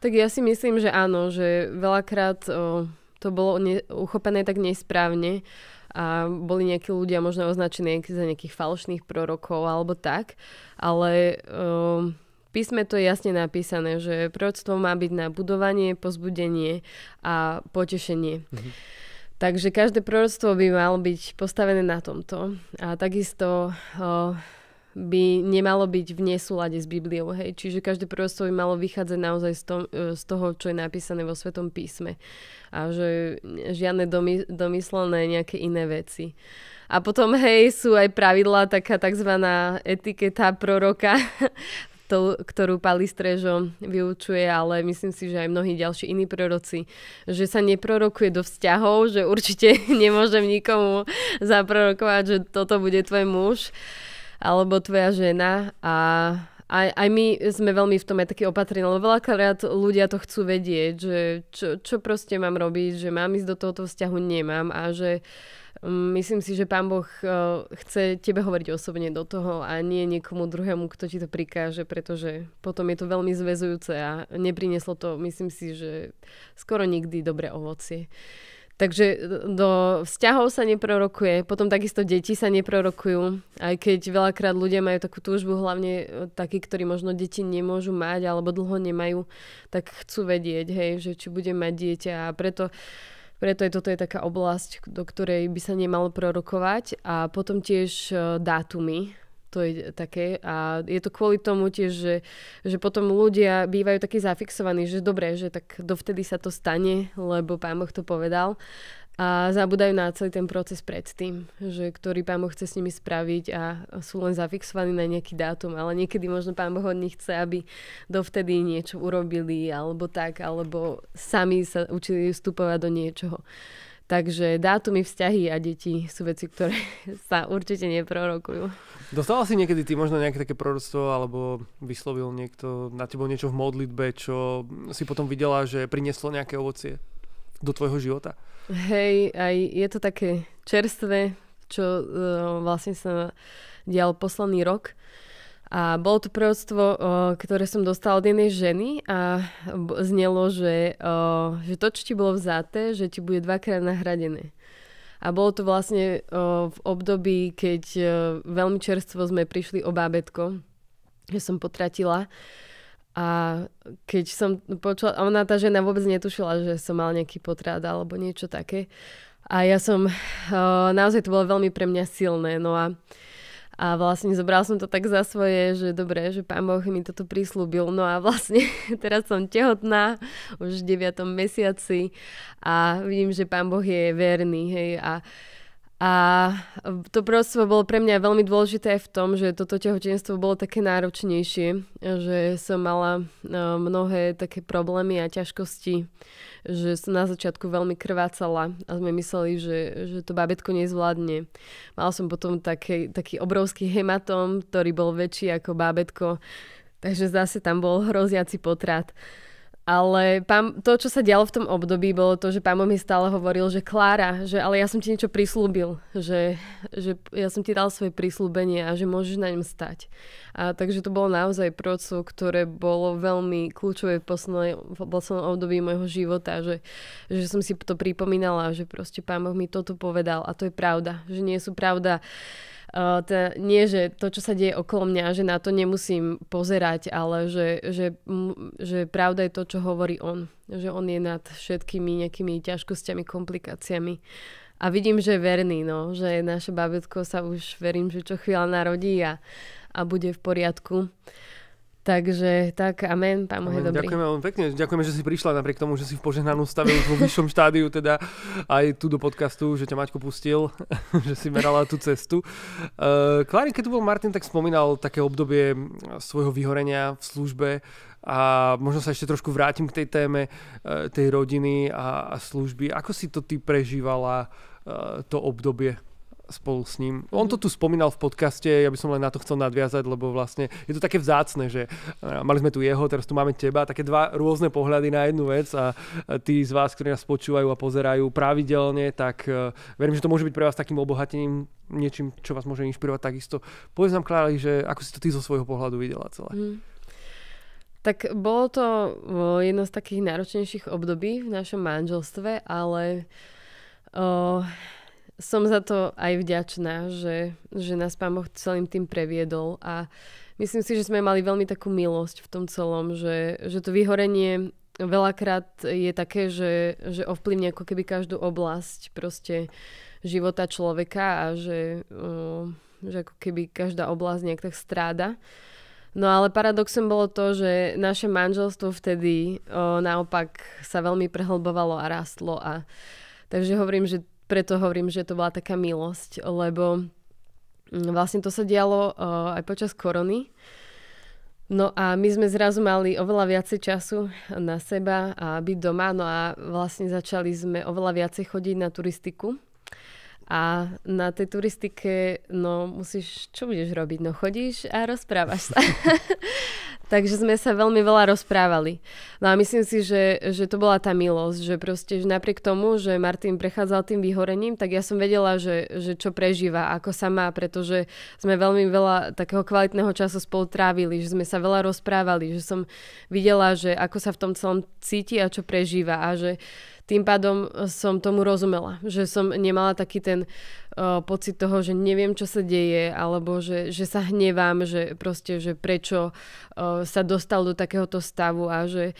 Tak ja si myslím, že áno, že veľakrát o, to bolo ne, uchopené tak nesprávne a boli nejakí ľudia možno označení za nejakých falošných prorokov alebo tak, ale... O, písme to je jasne napísané, že proroctvo má byť na budovanie, pozbudenie a potešenie. Mm-hmm. Takže každé proroctvo by mal byť postavené na tomto. A takisto by nemalo byť v nesúlade s Bibliou. Hej? Čiže každé proroctvo by malo vychádzať naozaj z, to, e, z toho, čo je napísané vo Svetom písme. A že žiadne domy, domyslené nejaké iné veci. A potom, hej, sú aj pravidlá, taká tzv. etiketa proroka, [LAUGHS] to, ktorú Pali Strežo vyučuje, ale myslím si, že aj mnohí ďalší iní proroci, že sa neprorokuje do vzťahov, že určite [LAUGHS] nemôžem nikomu zaprorokovať, že toto bude tvoj muž. Uh, alebo tvoja žena a aj, aj my sme veľmi v tom aj takí opatrní, lebo veľakrát ľudia to chcú vedieť, že čo, čo proste mám robiť, že mám ísť do tohoto vzťahu, nemám a že um, myslím si, že pán Boh uh, chce tebe hovoriť osobne do toho a nie niekomu druhému, kto ti to prikáže, pretože potom je to veľmi zväzujúce a neprineslo to, myslím si, že skoro nikdy dobré ovocie. Takže e, do vzťahov sa neprorokuje, potom takisto deti sa neprorokujú, aj keď veľakrát ľudia majú takú túžbu, hlavne e, takí, ktorí možno deti nemôžu mať alebo dlho nemajú, tak chcú vedieť, hej, že či bude mať dieťa a preto preto je toto je taká oblasť, do ktorej by sa nemalo prorokovať. A potom tiež e, dátumy, to je také a je to kvôli tomu tiež, že, že potom ľudia bývajú takí zafixovaní, že dobre, že tak dovtedy sa to stane, lebo pán Boh to povedal a zabudajú na celý ten proces predtým, že ktorý pán Boh chce s nimi spraviť a sú len zafixovaní na nejaký dátum, ale niekedy možno pán Boh od nich chce, aby dovtedy niečo urobili alebo tak, alebo sami sa učili vstupovať do niečoho. Takže dátumy, vzťahy a deti sú veci, ktoré [LAUGHS] sa určite neprorokujú. Dostala si niekedy ty možno nejaké také proroctvo alebo vyslovil niekto na tebo niečo v modlitbe, čo si potom videla, že prinieslo nejaké ovocie do tvojho života? Hej, aj je to také čerstvé, čo uh, vlastne sa dial posledný rok a bolo to prorodstvo, ktoré som dostala od jednej ženy a znelo, že, že to, čo ti bolo vzaté, že ti bude dvakrát nahradené. A bolo to vlastne v období, keď veľmi čerstvo sme prišli o bábetko, že som potratila. A keď som počula, ona tá žena vôbec netušila, že som mal nejaký potrat alebo niečo také. A ja som, naozaj to bolo veľmi pre mňa silné. No a a vlastne zobral som to tak za svoje, že dobre, že pán Boh mi toto prislúbil. No a vlastne [LAUGHS] teraz som tehotná, už v 9. mesiaci a vidím, že pán Boh je verný. Hej, a a to prorodstvo bolo pre mňa veľmi dôležité aj v tom, že toto tehotenstvo bolo také náročnejšie, že som mala e, mnohé také problémy a ťažkosti, že som na začiatku veľmi krvácala a sme mysleli, že, že to babetko nezvládne. Mala som potom také, taký obrovský hematom, ktorý bol väčší ako babetko, takže zase tam bol hroziaci potrat. Ale pán, to, čo sa dialo v tom období, bolo to, že pán mi stále hovoril, že Klára, že ale ja som ti niečo prislúbil, že, že ja som ti dal svoje prislúbenie a že môžeš na ňom stať. A, takže to bolo naozaj procu, ktoré bolo veľmi kľúčové v poslednom, v poslednom období môjho života, že, že som si to pripomínala, že proste pán Boh mi toto povedal a to je pravda, že nie sú pravda uh, Uh, teda nie, že to, čo sa deje okolo mňa, že na to nemusím pozerať, ale že, že, m- že pravda je to, čo hovorí on. Že on je nad všetkými nejakými ťažkosťami, komplikáciami. A vidím, že je verný, no, že naše babetko sa už verím, že čo chvíľa narodí a, a bude v poriadku. Takže tak, amen, pán Boh je dobrý. Ďakujeme veľmi pekne, ďakujeme, že si prišla napriek tomu, že si v požehnanú stave už vo vyššom [LAUGHS] štádiu, teda aj tu do podcastu, že ťa Maťko pustil, [LAUGHS] že si merala tú cestu. Uh, eh, Klári, keď tu bol Martin, tak spomínal také obdobie svojho vyhorenia v službe a možno sa ešte trošku vrátim k tej téme uh, tej rodiny a, a služby. Ako si to ty prežívala uh, to obdobie? spolu s ním. On to mhm. tu spomínal v podcaste, ja by som len na to chcel nadviazať, lebo vlastne je to také vzácne, že eh, mali sme tu jeho, teraz tu máme teba, také dva rôzne pohľady na jednu vec a tí z vás, ktorí nás počúvajú a pozerajú pravidelne, tak eh, verím, že to môže byť pre vás takým obohatením, niečím, čo vás môže inšpirovať takisto. Povedz nám, Klári, že ako si to ty zo svojho pohľadu videla celé. Mm. Tak bolo to eh, jedno z takých náročnejších období v našom manželstve, ale uh, som za to aj vďačná, že, že nás Pán Boh celým tým previedol a myslím si, že sme mali veľmi takú milosť v tom celom, že, že to vyhorenie veľakrát je také, že, že ovplyvne ako keby každú oblasť proste života človeka a že, že ako keby každá oblasť nejak tak stráda. No ale paradoxom bolo to, že naše manželstvo vtedy o, naopak sa veľmi prehlbovalo a rastlo a takže hovorím, že preto hovorím, že to bola taká milosť, lebo mm, vlastne to sa dialo aj počas korony. No a my sme zrazu mali oveľa viacej času na seba a byť doma, no a vlastne začali sme oveľa viacej chodiť na turistiku a na tej turistike, no musíš, čo budeš robiť? No chodíš a rozprávaš sa. [LAUGHS] Takže sme sa veľmi veľa rozprávali. No a myslím si, že, že to bola tá milosť, že proste že napriek tomu, že Martin prechádzal tým vyhorením, tak ja som vedela, že, že čo prežíva, ako sa má, pretože sme veľmi veľa takého kvalitného času spolu trávili, že sme sa veľa rozprávali, že som videla, že ako sa v tom celom cíti a čo prežíva a že tým pádom e, som tomu rozumela, že som nemala taký ten uh, pocit toho, že neviem, čo sa deje, alebo že, že sa hnevám, že proste, že prečo uh, sa dostal do takéhoto stavu a že,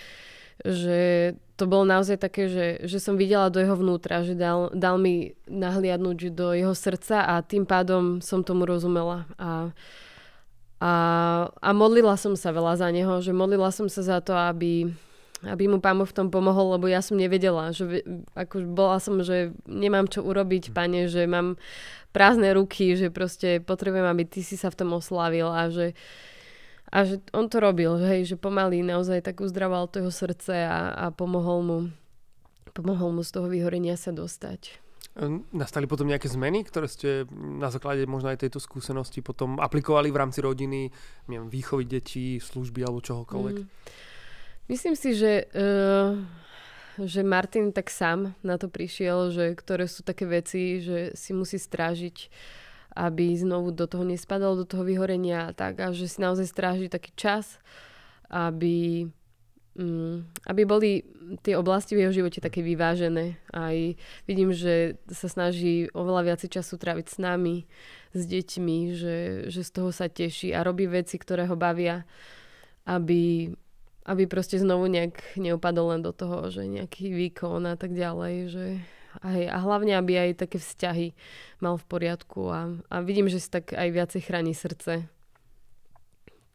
že to bolo naozaj také, že, že som videla do jeho vnútra, že dal, dal mi nahliadnúť do jeho srdca a tým pádom som tomu rozumela a a, a modlila som sa veľa za neho, že modlila som sa za to, aby, aby mu pán v tom pomohol, lebo ja som nevedela, že ako bola som, že nemám čo urobiť, mhm. pane, že mám prázdne ruky, že proste potrebujem, aby ty si sa v tom oslavil a že, a že on to robil, že, hej, že pomaly naozaj tak uzdraval to jeho srdce a, a pomohol, mu, pomohol mu z toho vyhorenia sa dostať. Nastali potom nejaké zmeny, ktoré ste na základe možno aj tejto skúsenosti potom aplikovali v rámci rodiny, neviem, výchovy detí, služby alebo čohokoľvek? Mm. Myslím si, že, uh, že Martin tak sám na to prišiel, že ktoré sú také veci, že si musí strážiť, aby znovu do toho nespadal, do toho vyhorenia a tak. A že si naozaj stráži taký čas, aby, um, aby boli tie oblasti v jeho živote také vyvážené. Aj vidím, že sa snaží oveľa viac času tráviť s nami, s deťmi, že, že z toho sa teší a robí veci, ktoré ho bavia, aby aby proste znovu nejak neupadol len do toho, že nejaký výkon a tak ďalej, že aj, a hlavne, aby aj také vzťahy mal v poriadku a, a vidím, že si tak aj viacej chráni srdce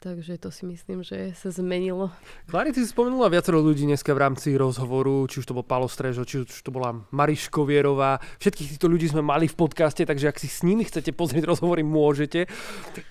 Takže to si myslím, že sa zmenilo. Klari, ty si spomenula viacero ľudí dneska v rámci rozhovoru, či už to bol Palo Strežo, či už to bola Mariškovierová. Všetkých týchto ľudí sme mali v podcaste, takže ak si s nimi chcete pozrieť rozhovory, môžete.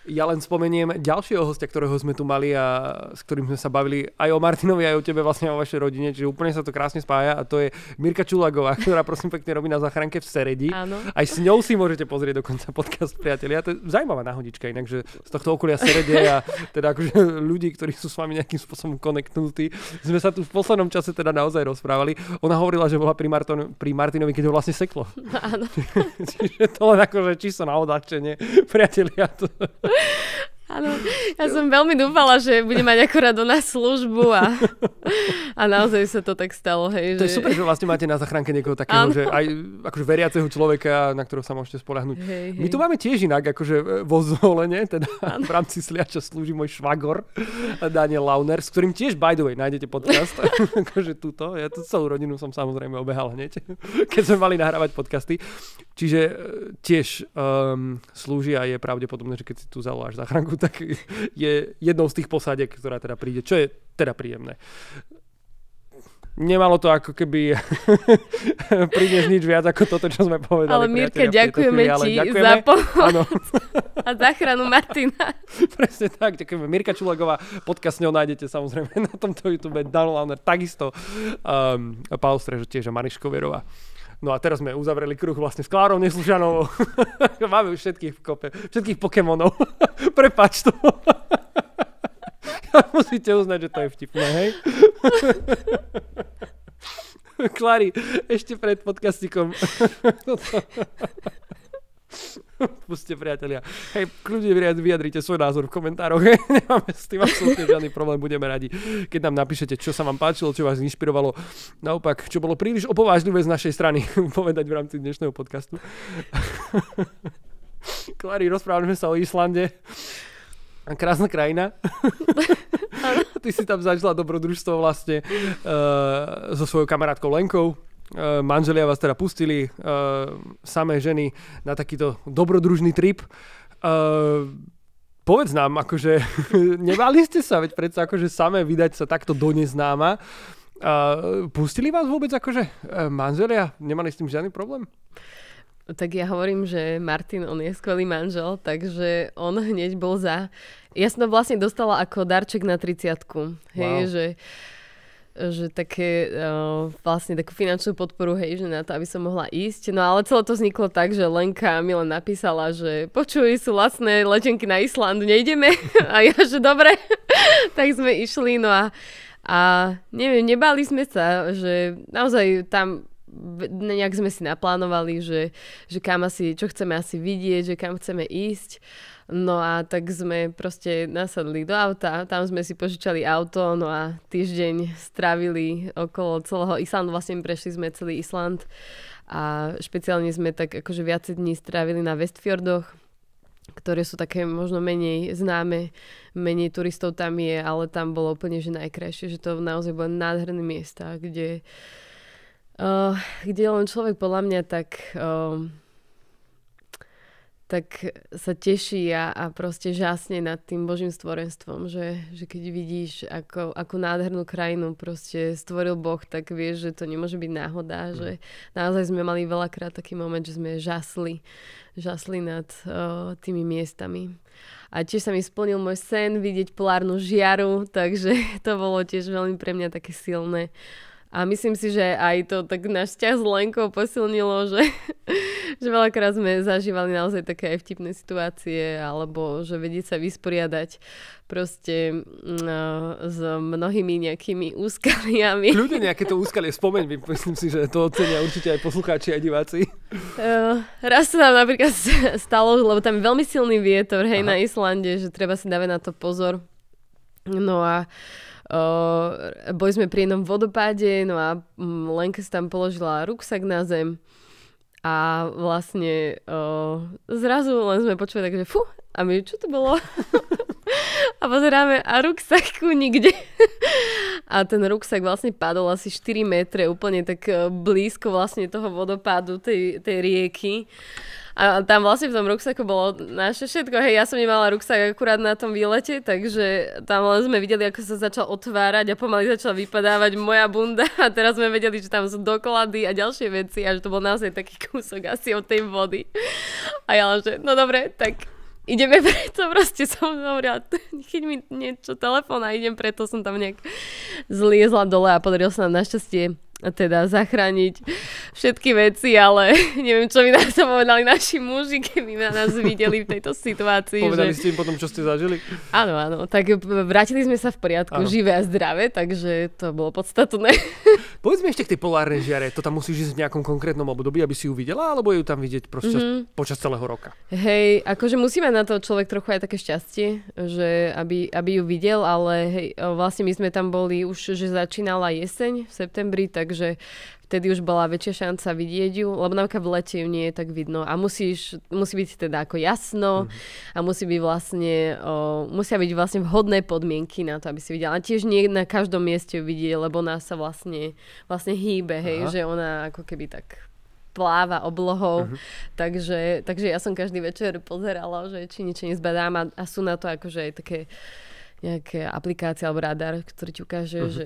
Ja len spomeniem ďalšieho hostia, ktorého sme tu mali a s ktorým sme sa bavili aj o Martinovi, aj o tebe, vlastne o vašej rodine, čiže úplne sa to krásne spája a to je Mirka Čulagová, [LAUGHS] ktorá prosím pekne robí na záchranke v Seredi. Áno. Aj s ňou si môžete pozrieť dokonca podcast, priatelia. To je zaujímavá náhodička, inak, že z tohto okolia Serede a [LAUGHS] teda teda akože [LAUGHS] ľudí, ktorí sú s vami nejakým spôsobom konektnutí, sme sa tu v poslednom čase teda naozaj rozprávali. Ona hovorila, že bola pri, Marton, pri Martinovi, keď ho vlastne seklo. [LAUGHS] Áno. [LAUGHS] Čiže to len akože čisto na odáčenie, priatelia. To... Áno, ja som veľmi dúfala, že bude mať akorát do nás službu a, [LAUGHS] a naozaj sa to tak stalo. Hej, to že... je super, že vlastne máte na zachránke niekoho takého, ano. že aj akože veriaceho človeka, na ktorého sa môžete spolahnuť. Hej, hej. My tu máme tiež inak, akože e, vo zvolenie, teda ano. [LAUGHS] v rámci sliača slúži môj švagor [LAUGHS] Daniel Launer, s ktorým tiež, by the way, nájdete podcast. akože túto, ja tu celú rodinu som samozrejme obehal hneď, keď sme mali nahrávať podcasty. Čiže e, tiež um, slúži a je pravdepodobné, že keď si tu zavoláš zachránku, tak je jednou z tých posádek, ktorá teda príde, čo je teda príjemné. Nemalo to ako keby [LAUGHS] prídeš nič viac ako toto, čo sme povedali. Ale Mirka, ďakujeme chvíli, ale ti ďakujeme. [LAUGHS] za pomoc a záchranu Martina. [LAUGHS] Presne tak, ďakujeme. Mirka Čulagová, podcast s ňou nájdete samozrejme na tomto YouTube, Dan Launer takisto, um, Paul Strežo tiež a Mariškoverová. No a teraz sme uzavreli kruh vlastne s Klárou Neslužanou. [LAUGHS] Máme už všetkých v kope, všetkých Pokémonov. [LAUGHS] Prepač to. [LAUGHS] Musíte uznať, že to je vtipné, hej? Klári, ešte pred podcastikom. [LAUGHS] Puste priatelia. Hej, kľudne vyjadrite svoj názor v komentároch. [LAUGHS] Nemáme s tým absolútne žiadny problém. Budeme radi, keď nám napíšete, čo sa vám páčilo, čo vás inšpirovalo. Naopak, čo bolo príliš opovážlivé z našej strany [LAUGHS] povedať v rámci dnešného podcastu. Klari, rozprávame sa o Islande. Krásna krajina. Ty si tam začala dobrodružstvo vlastne uh, so svojou kamarátkou Lenkou. Eh, manželia vás teda pustili, eh, samé ženy, na takýto dobrodružný trip. Eh, povedz nám, akože [LAUGHS] nebali ste sa, veď predsa akože samé vydať sa takto do neznáma. Pustili vás vôbec akože manželia? Nemali s tým žiadny problém? Tak ja hovorím, že Martin, on je skvelý manžel, takže on hneď bol za. Ja som to vlastne dostala ako darček na 30. Wow. Hej, že uh, že také uh, vlastne takú finančnú podporu, hej, že na to, aby som mohla ísť. No ale celé to vzniklo tak, že Lenka mi len napísala, že počuj, sú vlastné letenky na Islandu, nejdeme? [LAUGHS] A ja, že dobre. [LAUGHS] tak sme išli, no a, a neviem, nebali sme sa, že naozaj tam nejak sme si naplánovali, že, že kam asi, čo chceme asi vidieť, že kam chceme ísť. No a tak sme proste nasadli do auta, tam sme si požičali auto, no a týždeň strávili okolo celého Islandu, vlastne prešli sme celý Island a špeciálne sme tak akože viacej dní strávili na Westfjordoch, ktoré sú také možno menej známe, menej turistov tam je, ale tam bolo úplne že najkrajšie, že to naozaj bolo nádherné miesta, kde uh, uh, kde len človek podľa mňa tak... Ehm, tak sa teší a, a proste žasne nad tým Božím stvorenstvom, že, že keď vidíš, ako, ako nádhernú krajinu proste stvoril Boh, tak vieš, že to nemôže byť náhoda, mm. že naozaj sme mali veľakrát taký moment, že sme žasli, žasli nad uh, tými miestami. A tiež sa mi splnil môj sen vidieť polárnu žiaru, takže [LAUGHS] to bolo tiež veľmi pre mňa také silné. A myslím si, že aj to tak náš vzťah s Lenkou posilnilo, že, [LAUGHS] že veľakrát sme zažívali naozaj také aj vtipné situácie, alebo že vedieť sa vysporiadať proste no, s mnohými nejakými úskaliami. Ľudia nejaké to úskalie, spomeň mi, myslím si, že to ocenia určite aj poslucháči, aj diváci. Uh, raz sa nám napríklad [LAUGHS] stalo, lebo tam je veľmi silný vietor, hej, Aha. na Islande, že treba si dávať na to pozor No a uh, boli sme pri jednom vodopáde, no a mm, Lenka si tam položila ruksak na zem a vlastne uh, zrazu len sme počuli tak, že fú, a my, čo to bolo? [LAUGHS] a pozeráme a ruksaku nikde. a ten ruksak vlastne padol asi 4 metre úplne tak e, blízko vlastne toho vodopádu tej, tej rieky. A tam vlastne v tom ruksaku bolo naše všetko. Hej, ja som nemala ruksak akurát na tom výlete, takže tam len sme videli, ako sa začal otvárať a pomaly začala vypadávať moja bunda a teraz sme vedeli, že tam sú doklady a ďalšie veci a že to bol naozaj taký kúsok asi od tej vody. A ja len, že no dobre, tak ideme preto, [LAUGHS] proste som hovorila, chyť mi niečo telefón a idem preto, som tam nejak zliezla dole a podarilo sa nám našťastie teda zachrániť všetky veci, ale [LAUGHS] neviem, čo by nás to povedali naši muži, keby na nás videli v tejto situácii. Povedali že... ste im potom, čo ste zažili? Áno, áno. Tak vrátili sme sa v poriadku, áno. živé a zdravé, takže to bolo podstatné. [LAUGHS] Povedzme ešte k tej polárnej žiare. To tam musíš ísť v nejakom konkrétnom období, aby si ju videla, alebo ju tam vidieť proste mm-hmm. počas celého roka? Hej, akože musí mať na to človek trochu aj také šťastie, že aby, aby ju videl, ale hej, vlastne my sme tam boli už, že začínala jeseň v septembri, takže takže vtedy už bola väčšia šanca vidieť ju, lebo napríklad v lete ju nie je tak vidno a musíš, musí byť teda ako jasno mm-hmm. a musí byť vlastne, o, musia byť vlastne vhodné podmienky na to, aby si videla. A tiež nie na každom mieste ju vidie, lebo ona sa vlastne, vlastne hýbe, hej, Aha. že ona ako keby tak pláva oblohou, uh-huh. takže, takže ja som každý večer pozerala, že či niečo nezbadám a, a sú na to akože aj také uh, nejaké aplikácia alebo radar, ktorý ti ukáže, uh-huh. že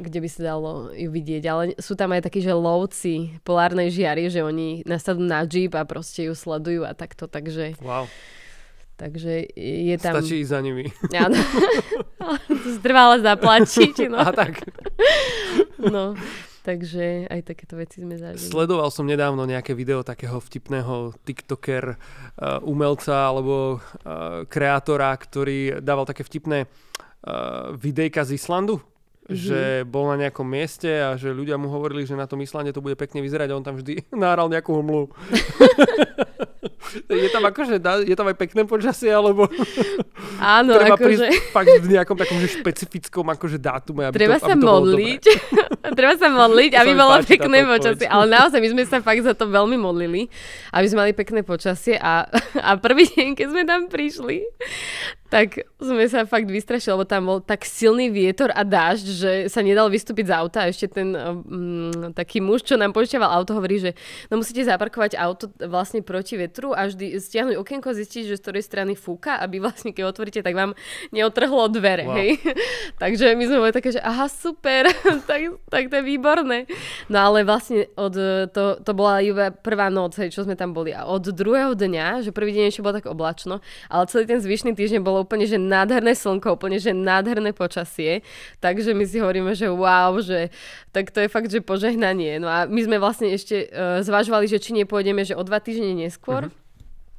kde by sa dalo ju vidieť. Ale sú tam aj takí, že lovci polárnej žiary, že oni nasadnú na jeep a proste ju sledujú a takto, takže... Wow. Takže je tam... Stačí ísť za nimi. Áno. Zdrvale [LAUGHS] zaplačiť. [LAUGHS] no. A tak. No, Takže aj takéto veci sme zažili. Sledoval som nedávno nejaké video takého vtipného TikToker, uh, umelca alebo uh, kreatora, ktorý dával také vtipné uh, videjka z Islandu. Mm-hmm. že bol na nejakom mieste a že ľudia mu hovorili, že na tom Islande to bude pekne vyzerať a on tam vždy [LAUGHS] náral nejakú humlu. [LAUGHS] [LAUGHS] Je tam akože, je tam aj pekné počasie, alebo [LAUGHS] Áno, treba akože... fakt v nejakom takom že špecifickom akože dátume, aby treba to, sa aby to modliť. [LAUGHS] treba sa modliť, aby bolo pekné počasie. Ale naozaj, my sme sa fakt za to veľmi modlili, aby sme mali pekné počasie a, a prvý deň, keď sme tam prišli, tak sme sa fakt vystrašili, lebo tam bol tak silný vietor a dážď, že sa nedal vystúpiť z auta. A ešte ten um, taký muž, čo nám požičiaval auto, hovorí, že no musíte zaparkovať auto vlastne proti vetru a vždy stiahnuť okienko, zistiť, že z ktorej strany fúka, aby [LAUGHS] vlastne keď otvoríte, tak vám neotrhlo dvere. Wow. Hej? [LAUGHS] Takže my sme boli také, že aha, super, [LAUGHS] tak, tak to je výborné. No ale vlastne od, eh, to, to bola iba prvá noc, hej, čo sme tam boli. A od druhého dňa, že prvý deň ešte bolo tak oblačno, ale celý ten zvyšný týždeň bolo bolo úplne, že nádherné slnko, úplne, že nádherné počasie. Takže my si hovoríme, že wow, že tak to je fakt, že požehnanie. No a my sme vlastne ešte uh, zvažovali, že či nepôjdeme, že o dva týždne neskôr. Mm-hmm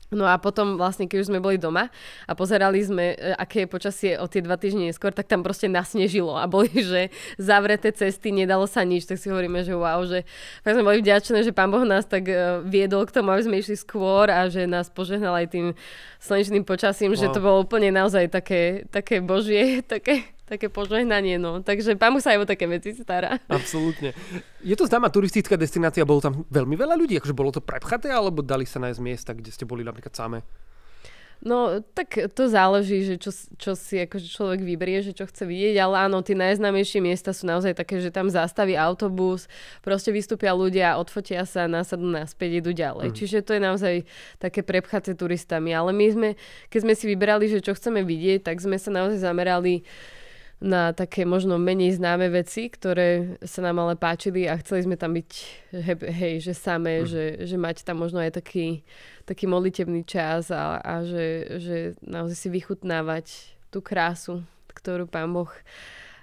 No a potom vlastne, keď už sme boli doma a pozerali sme, e, aké je počasie o tie dva týždne neskôr, tak tam proste nasnežilo a boli, [LAUGHS] že zavreté cesty, nedalo sa nič, tak si hovoríme, že wow, že tak sme boli vďačné, že pán Boh nás tak e, viedol k tomu, aby sme išli skôr a že nás požehnal aj tým slnečným počasím, wow. že to bolo úplne naozaj také, také božie, [LAUGHS] také také požehnanie, no. Takže pamu sa aj o také veci stará. [LAUGHS] Absolútne. Je to známa turistická destinácia, bolo tam veľmi veľa ľudí, akože bolo to prepchaté, alebo dali sa nájsť miesta, kde ste boli napríklad samé? No, tak to záleží, že čo, čo si akože človek vyberie, že čo chce vidieť, ale áno, tie najznámejšie miesta sú naozaj také, že tam zastaví autobus, proste vystúpia ľudia, odfotia sa, nasadnú naspäť, idú ďalej. Mm. Čiže to je naozaj také prepchaté turistami. Ale my sme, keď sme si vyberali, že čo chceme vidieť, tak sme sa naozaj zamerali uh, na také možno menej známe veci, ktoré sa nám ale páčili a chceli sme tam byť, hej, že samé, mm. že, že mať tam možno aj taký, taký modlitebný čas a, a že, že naozaj si vychutnávať tú krásu, ktorú pán Boh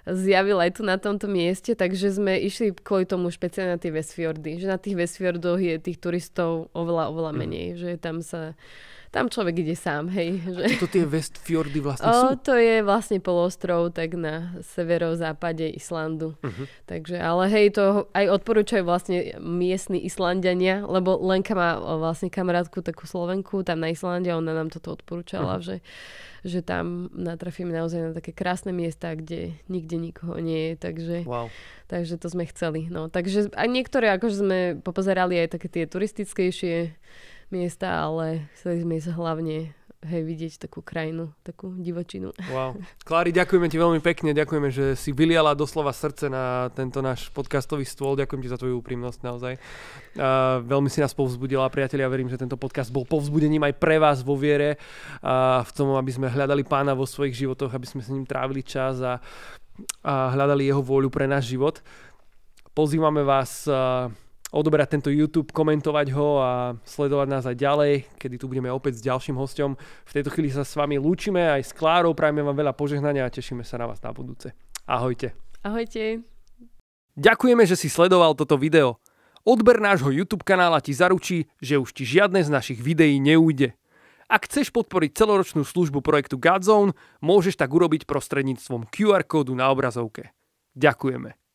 zjavil aj tu na tomto mieste, takže sme išli kvôli tomu špeciálne na tie Westfjordy, že na tých Westfjordoch je tých turistov oveľa, oveľa mhm. menej, mm. že tam sa tam človek ide sám, hej. Že... A to tie Westfjordy vlastne sú? o, sú? To je vlastne polostrov, tak na severozápade Islandu. Uh-huh. Takže, ale hej, to aj odporúčajú vlastne miestni Islandiania, lebo Lenka má vlastne kamarátku takú Slovenku tam na Islande ona nám toto odporúčala, uh-huh. že, že tam natrafíme naozaj na také krásne miesta, kde nikde nikoho nie je, takže, wow. takže to sme chceli. No, takže a niektoré akože sme popozerali aj také tie turistickejšie miesta, ale chceli sme ísť hlavne hej, vidieť takú krajinu, takú divočinu. Wow. Klári, ďakujeme ti veľmi pekne, ďakujeme, že si vyliala doslova srdce na tento náš podcastový stôl, ďakujem ti za tvoju úprimnosť naozaj. Uh, veľmi si nás povzbudila, priatelia, verím, že tento podcast bol povzbudením aj pre vás vo viere, uh, v tom, aby sme hľadali pána vo svojich životoch, aby sme s ním trávili čas a, a hľadali jeho vôľu pre náš život. Pozývame vás uh, odoberať tento YouTube, komentovať ho a sledovať nás aj ďalej, kedy tu budeme opäť s ďalším hostom. V tejto chvíli sa s vami lúčime aj s Klárou, prajme vám veľa požehnania a tešíme sa na vás na budúce. Ahojte. Ahojte. Ďakujeme, že si sledoval toto video. Odber nášho YouTube kanála ti zaručí, že už ti žiadne z našich videí neújde. Ak chceš podporiť celoročnú službu projektu Godzone, môžeš tak urobiť prostredníctvom QR kódu na obrazovke. Ďakujeme.